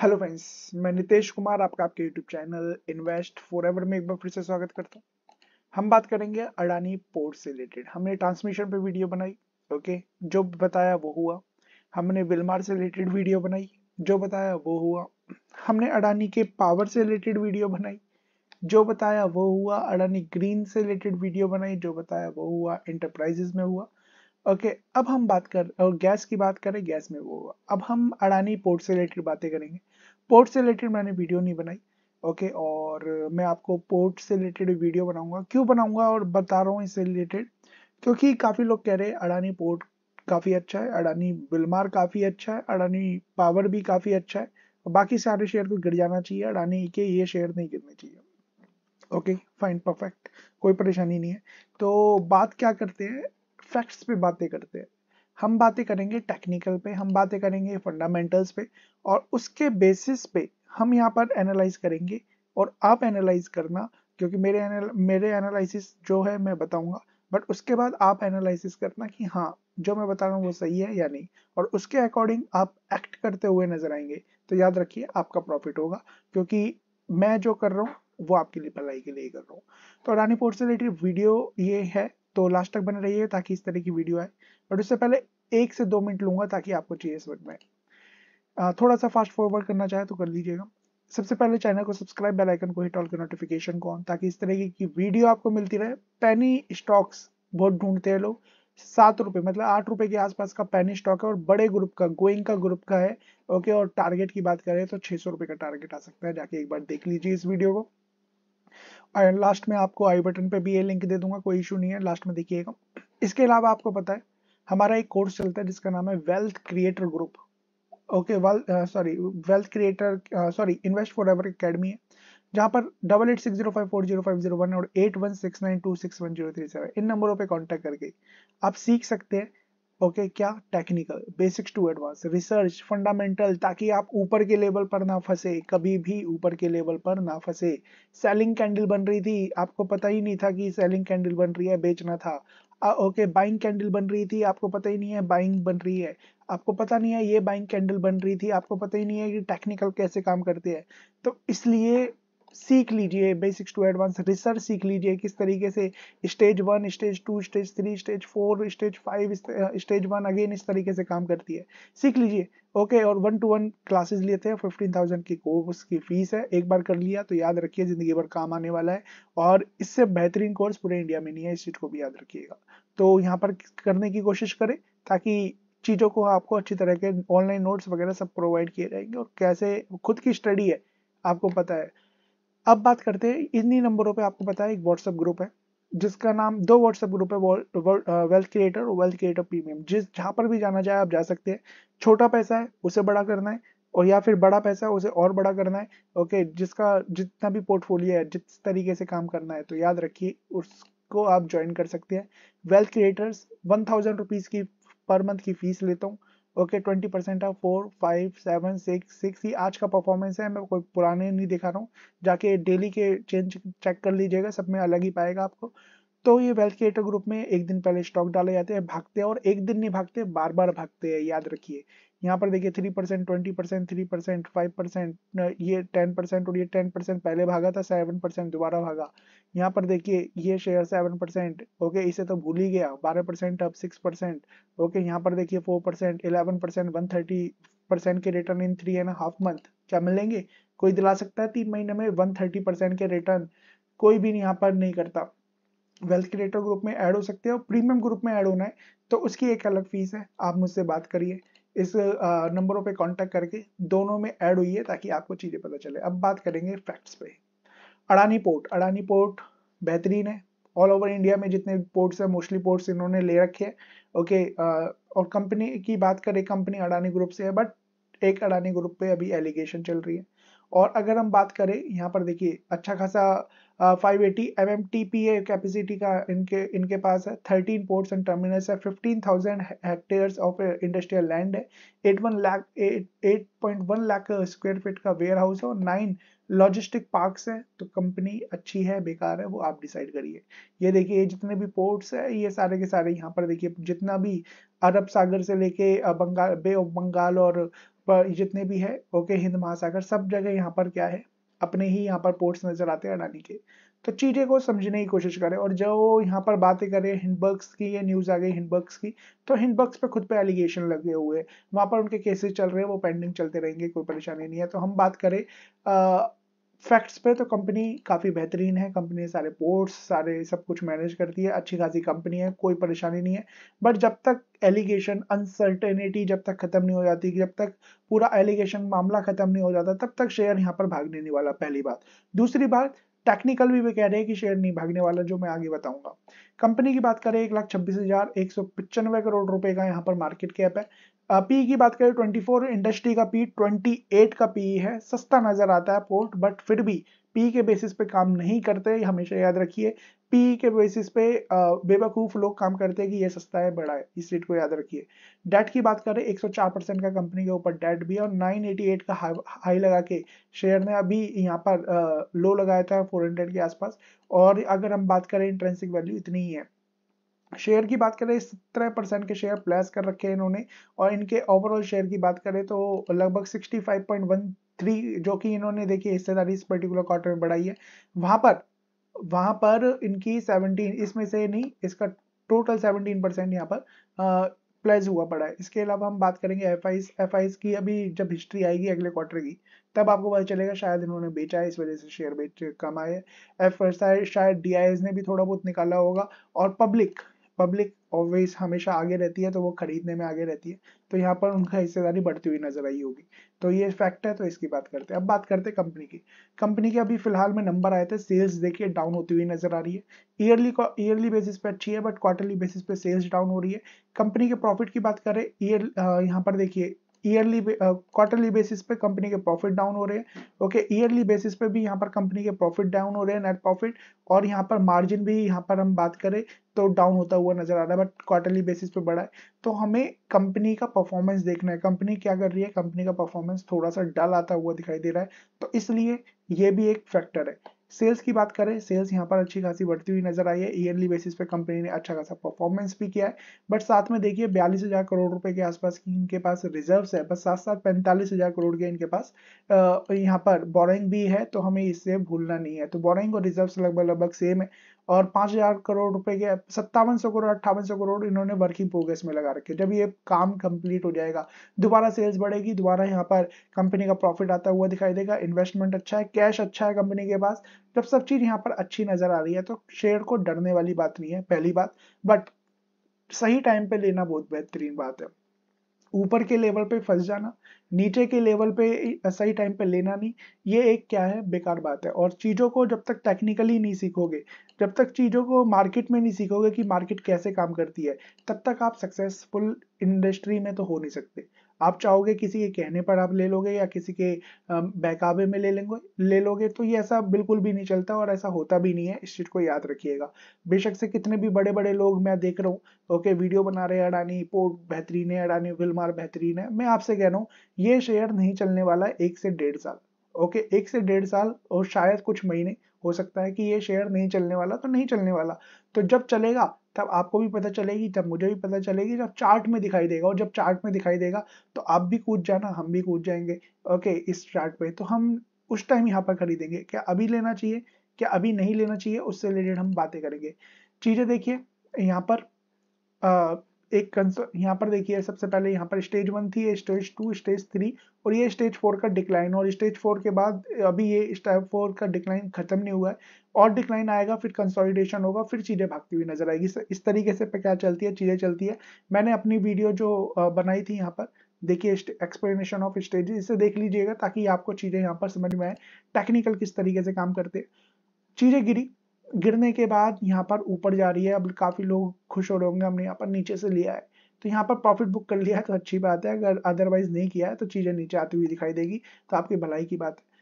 hello friends मैं नितेश कुमार आपका आपके यूट्यूब चैनल इन्वेस्ट एवर में एक बार फिर से स्वागत करता हूँ हम बात करेंगे अडानी पोर्ट से रिलेटेड हमने ट्रांसमिशन पे वीडियो बनाई ओके जो बताया वो हुआ हमने विलमार से रिलेटेड वीडियो बनाई जो बताया वो हुआ हमने अडानी के पावर से रिलेटेड वीडियो बनाई जो बताया वो हुआ अडानी ग्रीन से रिलेटेड वीडियो बनाई जो बताया वो हुआ एंटरप्राइजेस में हुआ ओके अब हम बात कर और गैस की बात करें गैस में वो अब हम अडानी पोर्ट से रिलेटेड बातें करेंगे पोर्ट से रिलेटेड मैंने वीडियो नहीं बनाई ओके और मैं आपको पोर्ट से रिलेटेड वीडियो बनाऊंगा क्यों बनाऊंगा और बता रहा हूँ इससे रिलेटेड क्योंकि काफ़ी लोग कह रहे हैं अडानी पोर्ट काफ़ी अच्छा है अडानी बिलमार काफ़ी अच्छा है अडानी पावर भी काफ़ी अच्छा है बाकी सारे शेयर को गिर जाना चाहिए अडानी के ये शेयर नहीं गिरने चाहिए ओके फाइन परफेक्ट कोई परेशानी नहीं है तो बात क्या करते हैं फैक्ट्स पे बातें करते हैं हम बातें करेंगे टेक्निकल पे हम बातें करेंगे फंडामेंटल्स पे और उसके बेसिस पे हम यहाँ पर एनालाइज करेंगे और आप एनालाइज करना क्योंकि मेरे एनल, मेरे एनालिसिस जो है मैं बताऊंगा बट उसके बाद आप एनालिसिस करना कि हाँ जो मैं बता रहा हूँ वो सही है या नहीं और उसके अकॉर्डिंग आप एक्ट करते हुए नजर आएंगे तो याद रखिए आपका प्रॉफिट होगा क्योंकि मैं जो कर रहा हूँ वो आपके लिए भलाई के लिए कर रहा हूँ तो रानी पोर्ट से रिलेटेड वीडियो ये है तो लास्ट तक बने रहिए ताकि इस तरह की वीडियो आए बट उससे पहले एक से दो मिनट लूंगा ताकि आपको चीज़ें समझ में थोड़ा सा फास्ट फॉरवर्ड करना चाहे तो कर लीजिएगा सबसे पहले चैनल को सब्सक्राइब बेल आइकन को हिट ऑल कर नोटिफिकेशन को ऑन ताकि इस तरह की वीडियो आपको मिलती रहे पैनी स्टॉक्स बहुत ढूंढते हैं लोग सात रुपए मतलब आठ रुपए के आसपास का पैनी स्टॉक है और बड़े ग्रुप का गोइंग का ग्रुप का है ओके और टारगेट की बात करें तो छह सौ रुपए का टारगेट आ सकता है जाके एक बार देख लीजिए इस वीडियो को एंड लास्ट में आपको आई बटन पे भी ये लिंक दे दूंगा कोई इशू नहीं है लास्ट में देखिएगा इसके अलावा आपको पता है हमारा एक कोर्स चलता है जिसका नाम है wealth creator group okay sorry wealth creator sorry invest forever academy है जहाँ पर double eight six zero five four zero five zero one और eight one six nine two six one zero three seven इन नंबरों पे contact करके आप सीख सकते हैं ओके okay, क्या technical basics to advance research fundamental ताकि आप ऊपर के लेवल पर ना फंसे कभी भी ऊपर के लेवल पर ना फंसे सेलिंग कैंडल बन रही थी आपको पता ही नहीं था कि सेलिंग कैंडल बन रही है बेचना था ओके बाइंग कैंडल बन रही थी आपको पता ही नहीं है बाइंग बन रही है आपको पता नहीं है ये बाइंग कैंडल बन रही थी आपको पता ही नहीं है कि टेक्निकल कैसे काम करती है तो इसलिए सीख लीजिए बेसिक्स टू एडवांस रिसर्च सीख लीजिए किस तरीके से stage one stage two stage three stage four stage five stage one again इस तरीके से काम करती है सीख लीजिए ओके और वन टू वन क्लासेस लेते हैं फिफ्टीन थाउजेंड की कोर्स की फीस है एक बार कर लिया तो याद रखिए ज़िंदगी भर काम आने वाला है और इससे बेहतरीन कोर्स पूरे इंडिया में नहीं है इस चीज़ को भी याद रखिएगा तो यहाँ पर करने की कोशिश करें ताकि चीज़ों को आपको अच्छी तरह के ऑनलाइन नोट्स वगैरह सब प्रोवाइड किए जाएंगे और कैसे खुद की स्टडी है आपको पता है अब बात करते हैं इन्हीं नंबरों पे आपको पता है एक व्हाट्सएप ग्रुप है जिसका नाम दो व्हाट्सएप ग्रुप है वेल्थ क्रिएटर और वेल्थ क्रिएटर प्रीमियम जिस जहाँ पर भी जाना जाए आप जा सकते हैं छोटा पैसा है उसे बड़ा करना है और या फिर बड़ा पैसा है उसे और बड़ा करना है ओके जिसका जितना भी पोर्टफोलियो है जिस तरीके से काम करना है तो याद रखिए उसको आप ज्वाइन कर सकते हैं wealth creators one thousand rupees की पर मंथ की फीस लेता हूँ okay twenty percent off four five seven six six ही आज का परफॉर्मेंस है मैं कोई पुराने नहीं दिखा रहा हूँ जाके डेली के चेंज चेक कर लीजिएगा सब में अलग ही पाएगा आपको तो ये वेल्थ क्रिएटर ग्रुप में एक दिन पहले स्टॉक डाले जाते हैं भागते हैं और एक दिन नहीं भागते बार बार भागते हैं याद रखिए यहाँ पर देखिए three percent twenty percent three percent five percent ये टेन परसेंट और ये टेन परसेंट पहले भागा था सेवन परसेंट दोबारा भागा यहाँ पर देखिए ये शेयर सेवन परसेंट ओके इसे तो भूल ही गया बारह परसेंट अब सिक्स परसेंट ओके यहाँ पर देखिए four percent eleven percent one thirty percent के return in three and half month क्या मिलेंगे कोई दिला सकता है तीन महीने में वन थर्टी परसेंट के रिटर्न कोई भी यहाँ पर नहीं करता वेल्थ क्रिएटर ग्रुप में ऐड हो सकते हैं और प्रीमियम ग्रुप में ऐड होना है तो उसकी एक अलग फीस है आप मुझसे बात करिए इस नंबरों पे कांटेक्ट करके दोनों में ऐड हुई है ताकि आपको चीज़ें पता चले अब बात करेंगे फैक्ट्स पे अडानी पोर्ट अडानी पोर्ट बेहतरीन है ऑल ओवर इंडिया में जितने पोर्ट्स हैं मोस्टली पोर्ट्स इन्होंने ले रखे हैं ओके और कंपनी की बात करें कंपनी अडानी ग्रुप से है बट एक अडानी ग्रुप पे अभी एलिगेशन चल रही है और अगर हम बात करें यहाँ पर देखिए अच्छा खासा five eighty M M T P A capacity का इनके इनके पास है थर्टीन पोर्ट्स एंड टर्मिनल्स है fifteen thousand hectares of industrial land है eight one lakh eight point one lakh square feet का वेयर हाउस है और नाइन लॉजिस्टिक पार्क्स है तो कंपनी अच्छी है बेकार है वो आप डिसाइड करिए ये देखिए जितने भी पोर्ट्स है ये सारे के सारे यहाँ पर देखिए जितना भी अरब सागर से लेके बंगाल बे ऑफ बंगाल और जितने भी है ओके हिंद महासागर सब जगह यहाँ पर क्या है अपने ही यहाँ पर पोर्ट्स नजर आते हैं अडानी के तो चीज़ें को समझने की कोशिश करें और जब वो यहाँ पर बातें करें हिंडबर्ग्स की ये न्यूज़ आ गई हिंडबर्ग्स की तो हिंडबर्ग्स पे खुद पे एलिगेशन लगे हुए हैं वहाँ पर उनके केसेस चल रहे हैं वो पेंडिंग चलते रहेंगे कोई परेशानी नहीं है तो हम बात करें आ, फैक्ट्स पे तो कंपनी काफ़ी बेहतरीन है कंपनी सारे पोर्ट्स सारे सब कुछ मैनेज करती है अच्छी खासी कंपनी है कोई परेशानी नहीं है बट जब तक एलिगेशन अनसर्टेनिटी जब तक ख़त्म नहीं हो जाती जब तक पूरा एलिगेशन मामला ख़त्म नहीं हो जाता तब तक शेयर यहाँ पर भागने नहीं वाला पहली बात दूसरी बात टेक्निकल भी वे कह रहे हैं कि शेयर नहीं भागने वाला जो मैं आगे बताऊंगा कंपनी की बात करें एक लाख छब्बीस हजार एक सौ पचानवे करोड़ रुपए का यहाँ पर मार्केट कैप है पी की बात करें 24 इंडस्ट्री का पी 28 का पी है सस्ता नज़र आता है पोर्ट बट फिर भी पी के बेसिस पे काम नहीं करते हमेशा याद रखिए पी के बेसिस पे बेवकूफ़ लोग काम करते हैं कि ये सस्ता है बड़ा है इस रेट को याद रखिए डेट की बात करें 104 परसेंट का कंपनी के ऊपर डेट भी है और 988 का हाई, हाई लगा के शेयर ने अभी यहाँ पर लो लगाया था 400 के आसपास और अगर हम बात करें इंट्रेंसिक वैल्यू इतनी ही है शेयर की बात करें सत्रह परसेंट के शेयर प्लेस कर रखे हैं इन्होंने और इनके ओवरऑल शेयर की बात करें तो लगभग sixty five point one three जो कि इन्होंने देखिए हिस्सेदारी इस पर्टिकुलर क्वार्टर में बढ़ाई है वहां पर वहां पर इनकी सेवनटीन इसमें से नहीं इसका टोटल सेवनटीन परसेंट यहाँ पर प्लेज हुआ पड़ा है इसके अलावा हम बात करेंगे एफ आईज एफ की अभी जब हिस्ट्री आएगी अगले क्वार्टर की तब आपको पता चलेगा शायद इन्होंने बेचा है इस वजह से शेयर बेच कम आए एफ शायद डी ने भी थोड़ा बहुत निकाला होगा और पब्लिक पब्लिक ऑलवेज हमेशा आगे रहती है तो वो खरीदने में आगे रहती है तो यहाँ पर उनका हिस्सेदारी बढ़ती हुई नजर आई होगी तो ये फैक्ट है तो इसकी बात करते हैं अब बात करते हैं कंपनी की कंपनी के अभी फिलहाल में नंबर आए थे सेल्स देखिए डाउन होती हुई नजर आ रही है ईयरली ईयरली बेसिस पे अच्छी है बट क्वार्टरली बेसिस पे सेल्स डाउन हो रही है कंपनी के प्रॉफिट की बात करें ईयर यहाँ पर देखिए ईयरली क्वार्टरली बेसिस पे कंपनी के प्रॉफिट डाउन हो रहे हैं ओके ईयरली बेसिस पे भी यहाँ पर कंपनी के प्रॉफिट डाउन हो रहे हैं नेट प्रॉफिट और यहाँ पर मार्जिन भी यहाँ पर हम बात करें तो डाउन होता हुआ नजर आ रहा है बट क्वार्टरली बेसिस पे बढ़ा है तो हमें कंपनी का परफॉर्मेंस देखना है कंपनी क्या कर रही है कंपनी का परफॉर्मेंस थोड़ा सा डल आता हुआ दिखाई दे रहा है तो इसलिए ये भी एक फैक्टर है सेल्स की बात करें सेल्स यहाँ पर अच्छी खासी बढ़ती हुई नजर आई है ईयरली बेसिस पे कंपनी ने अच्छा खासा परफॉर्मेंस भी किया है बट साथ में देखिए बयालीस हजार करोड़ रुपए के आसपास की इनके पास रिजर्व्स है बस साथ साथ पैंतालीस हजार करोड़ के इनके पास यहाँ पर बोरिंग भी है तो हमें इससे भूलना नहीं है तो बोरिंग और रिजर्व लगभग लगभग सेम है और पांच हजार करोड़ रुपए के सत्तावन सौ करोड़ अट्ठावन सौ करोड़ इन्होंने वर्किंग प्रोग्रेस में लगा रखे जब ये काम कंप्लीट हो जाएगा दोबारा सेल्स बढ़ेगी दोबारा यहाँ पर कंपनी का प्रॉफिट आता हुआ दिखाई देगा इन्वेस्टमेंट अच्छा है कैश अच्छा है कंपनी के पास जब सब चीज यहाँ पर अच्छी नजर आ रही है तो शेयर को डरने वाली बात नहीं है पहली बात बट सही टाइम पे लेना बहुत बेहतरीन बात है ऊपर के लेवल पे फंस जाना नीचे के लेवल पे सही टाइम पे लेना नहीं ये एक क्या है बेकार बात है और चीज़ों को जब तक टेक्निकली नहीं सीखोगे जब तक चीज़ों को मार्केट में नहीं सीखोगे कि मार्केट कैसे काम करती है तब तक आप सक्सेसफुल इंडस्ट्री में तो हो नहीं सकते आप चाहोगे किसी के कहने पर आप ले लोगे या किसी के बहकावे में ले लेंगे ले लोगे तो ये ऐसा बिल्कुल भी नहीं चलता और ऐसा होता भी नहीं है इस चीज़ को याद रखिएगा बेशक से कितने भी बड़े बड़े लोग मैं देख रहा हूँ ओके वीडियो बना रहे हैं अडानी पोर्ट बेहतरीन है अडानी विलमार बेहतरीन है मैं आपसे कह रहा हूँ ये शेयर नहीं चलने वाला एक से डेढ़ साल ओके एक से डेढ़ साल और शायद कुछ महीने हो सकता है कि ये शेयर नहीं चलने वाला तो नहीं चलने वाला तो जब चलेगा तब आपको भी पता चलेगी तब मुझे भी पता चलेगी जब चार्ट में दिखाई देगा और जब चार्ट में दिखाई देगा तो आप भी कूद जाना हम भी कूद जाएंगे ओके इस चार्ट पे तो हम उस टाइम यहाँ पर खरीदेंगे क्या अभी लेना चाहिए क्या अभी नहीं लेना चाहिए उससे रिलेटेड हम बातें करेंगे चीज़ें देखिए यहाँ पर आ, एक यहाँ पर देखिए सबसे पहले यहाँ पर स्टेज वन थी स्टेज टू स्टेज थ्री और ये स्टेज फोर का डिक्लाइन और स्टेज फोर के बाद अभी ये स्टेज फोर का डिक्लाइन खत्म नहीं हुआ है और डिक्लाइन आएगा फिर कंसोलिडेशन होगा फिर चीज़ें भागती हुई नजर आएगी इस तरीके से क्या चलती है चीज़ें चलती है मैंने अपनी वीडियो जो बनाई थी यहाँ पर देखिए एक्सप्लेनेशन ऑफ स्टेज इसे देख लीजिएगा ताकि आपको चीज़ें यहाँ पर समझ में आए टेक्निकल किस तरीके से काम करते हैं चीज़ें गिरी गिरने के बाद यहाँ पर ऊपर जा रही है अब काफ़ी लोग खुश हो रहे होंगे हमने यहाँ पर नीचे से लिया है तो यहाँ पर प्रॉफिट बुक कर लिया है तो अच्छी बात है अगर अदरवाइज नहीं किया है तो चीज़ें नीचे आती हुई दिखाई देगी तो आपकी भलाई की बात है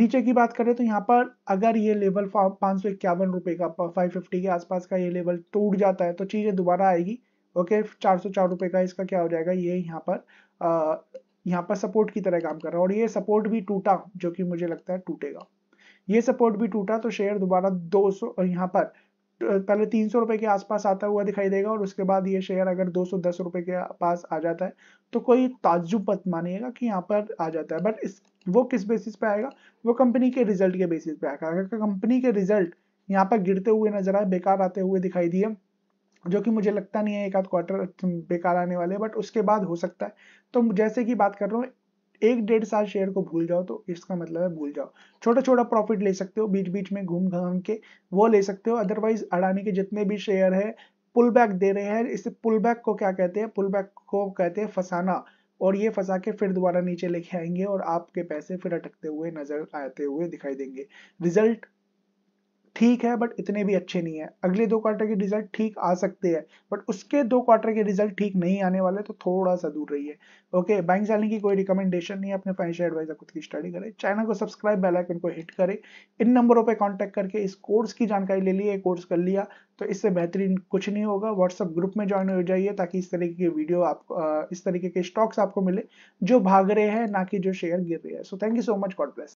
नीचे की बात करें तो यहाँ पर अगर ये लेवल पाँच सौ इक्यावन रुपये का फाइव फिफ्टी के आसपास का ये लेवल टूट जाता है तो चीज़ें दोबारा आएगी ओके चार सौ चार रुपये का इसका क्या हो जाएगा ये यहाँ पर अः यहाँ पर सपोर्ट की तरह काम कर रहा है और ये सपोर्ट भी टूटा जो कि मुझे लगता है टूटेगा ये सपोर्ट भी टूटा तो शेयर दोबारा 200 सौ यहाँ पर पहले तीन सौ रुपए के आसपास आता हुआ दिखाई देगा और उसके बाद ये शेयर अगर दो सौ दस रुपए के पास आ जाता है तो कोई ताजुब मत मानिएगा कि यहाँ पर आ जाता है बट इस वो किस बेसिस पे आएगा वो कंपनी के रिजल्ट के बेसिस पे आएगा अगर कंपनी के रिजल्ट यहाँ पर गिरते हुए नजर आए बेकार आते हुए दिखाई दिए जो कि मुझे लगता नहीं है एक आध क्वार्टर बेकार आने वाले बट उसके बाद हो सकता है तो जैसे कि बात कर रहा हूँ एक डेढ़ साल शेयर को भूल जाओ तो इसका मतलब है भूल जाओ छोटा छोटा प्रॉफिट ले सकते हो बीच बीच में घूम घाम के वो ले सकते हो अदरवाइज अडानी के जितने भी शेयर है पुल बैक दे रहे हैं इसे पुल बैक को क्या कहते हैं पुल बैक को कहते हैं फसाना और ये फंसा के फिर दोबारा नीचे लेके आएंगे और आपके पैसे फिर अटकते हुए नजर आते हुए दिखाई देंगे रिजल्ट ठीक है बट इतने भी अच्छे नहीं है अगले दो क्वार्टर के रिजल्ट ठीक आ सकते हैं बट उसके दो क्वार्टर के रिजल्ट ठीक नहीं आने वाले तो थोड़ा सा दूर रहिए ओके बाइंग सेलिंग की कोई रिकमेंडेशन नहीं है अपने फाइनेंशियल एडवाइजर खुद की स्टडी करें चैनल को सब्सक्राइब बेल आइकन को हिट करें इन नंबरों पर कॉन्टेक्ट करके इस कोर्स की जानकारी ले लिए कोर्स कर लिया तो इससे बेहतरीन कुछ नहीं होगा व्हाट्सअप ग्रुप में ज्वाइन हो जाइए ताकि इस तरीके के वीडियो आप इस तरीके के स्टॉक्स आपको मिले जो भाग रहे हैं ना कि जो शेयर गिर रहे हैं so thank you so much God bless